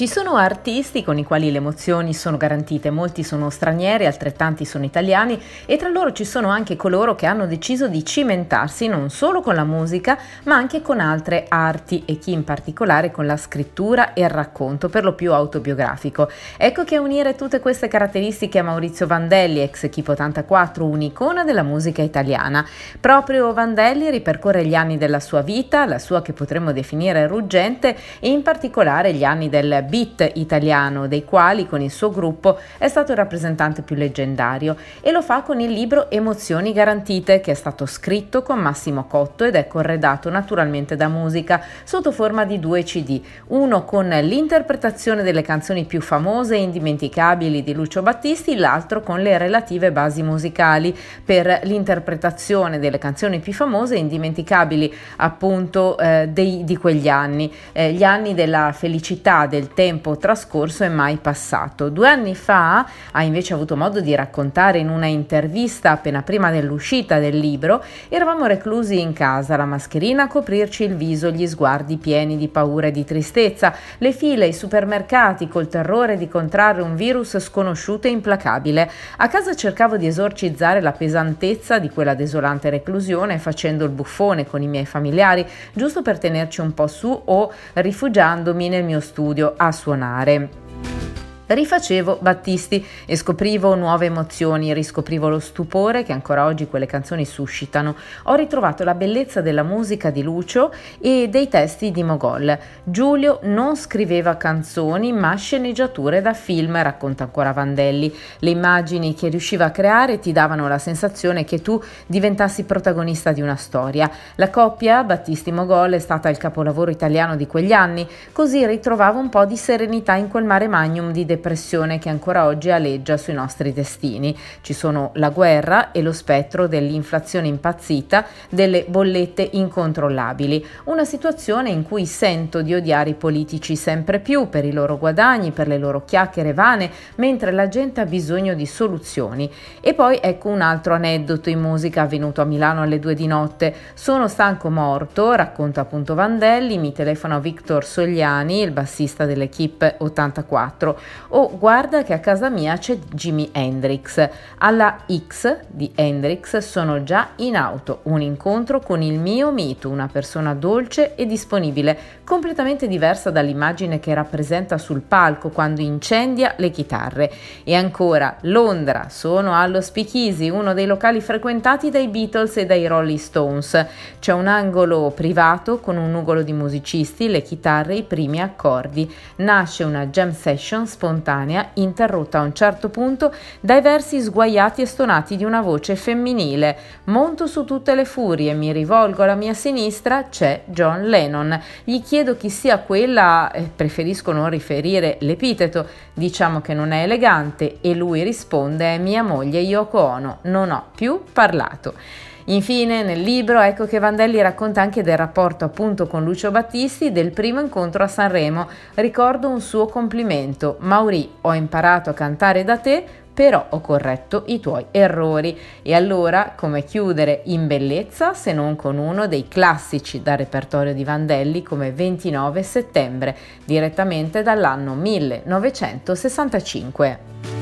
Ci sono artisti con i quali le emozioni sono garantite, molti sono stranieri, altrettanti sono italiani e tra loro ci sono anche coloro che hanno deciso di cimentarsi non solo con la musica ma anche con altre arti e chi in particolare con la scrittura e il racconto, per lo più autobiografico. Ecco che a unire tutte queste caratteristiche a Maurizio Vandelli, ex Equipo 84, un'icona della musica italiana. Proprio Vandelli ripercorre gli anni della sua vita, la sua che potremmo definire ruggente, e in particolare gli anni del beat italiano, dei quali con il suo gruppo è stato il rappresentante più leggendario e lo fa con il libro Emozioni garantite che è stato scritto con Massimo Cotto ed è corredato naturalmente da musica sotto forma di due CD, uno con l'interpretazione delle canzoni più famose e indimenticabili di Lucio Battisti, l'altro con le relative basi musicali per l'interpretazione delle canzoni più famose e indimenticabili appunto eh, dei, di quegli anni, eh, gli anni della felicità, del tempo tempo trascorso è mai passato. Due anni fa ha invece avuto modo di raccontare in una intervista appena prima dell'uscita del libro, eravamo reclusi in casa, la mascherina a coprirci il viso, gli sguardi pieni di paura e di tristezza, le file, i supermercati col terrore di contrarre un virus sconosciuto e implacabile. A casa cercavo di esorcizzare la pesantezza di quella desolante reclusione facendo il buffone con i miei familiari, giusto per tenerci un po' su o rifugiandomi nel mio studio a suonare rifacevo Battisti e scoprivo nuove emozioni, riscoprivo lo stupore che ancora oggi quelle canzoni suscitano. Ho ritrovato la bellezza della musica di Lucio e dei testi di Mogol. Giulio non scriveva canzoni ma sceneggiature da film, racconta ancora Vandelli. Le immagini che riusciva a creare ti davano la sensazione che tu diventassi protagonista di una storia. La coppia Battisti-Mogol è stata il capolavoro italiano di quegli anni, così ritrovavo un po' di serenità in quel mare magnum di depressione depressione che ancora oggi aleggia sui nostri destini. Ci sono la guerra e lo spettro dell'inflazione impazzita, delle bollette incontrollabili, una situazione in cui sento di odiare i politici sempre più per i loro guadagni, per le loro chiacchiere vane, mentre la gente ha bisogno di soluzioni. E poi ecco un altro aneddoto in musica avvenuto a Milano alle due di notte. Sono stanco morto, racconta appunto Vandelli, mi telefonò Victor Sogliani, il bassista dell'equipe 84 o guarda che a casa mia c'è Jimi Hendrix. Alla X di Hendrix sono già in auto, un incontro con il mio mito, una persona dolce e disponibile, completamente diversa dall'immagine che rappresenta sul palco quando incendia le chitarre. E ancora Londra, sono allo Speakeasy, uno dei locali frequentati dai Beatles e dai Rolling Stones. C'è un angolo privato con un nugolo di musicisti, le chitarre e i primi accordi. Nasce una jam session spontanea spontanea, interrotta a un certo punto dai versi sguaiati e stonati di una voce femminile. Monto su tutte le furie, mi rivolgo alla mia sinistra, c'è John Lennon. Gli chiedo chi sia quella, eh, preferisco non riferire l'epiteto, diciamo che non è elegante e lui risponde è mia moglie Yoko Ono, non ho più parlato. Infine nel libro ecco che Vandelli racconta anche del rapporto appunto con Lucio Battisti del primo incontro a Sanremo. Ricordo un suo complimento, Maurì, ho imparato a cantare da te però ho corretto i tuoi errori. E allora come chiudere in bellezza se non con uno dei classici dal repertorio di Vandelli come 29 settembre, direttamente dall'anno 1965.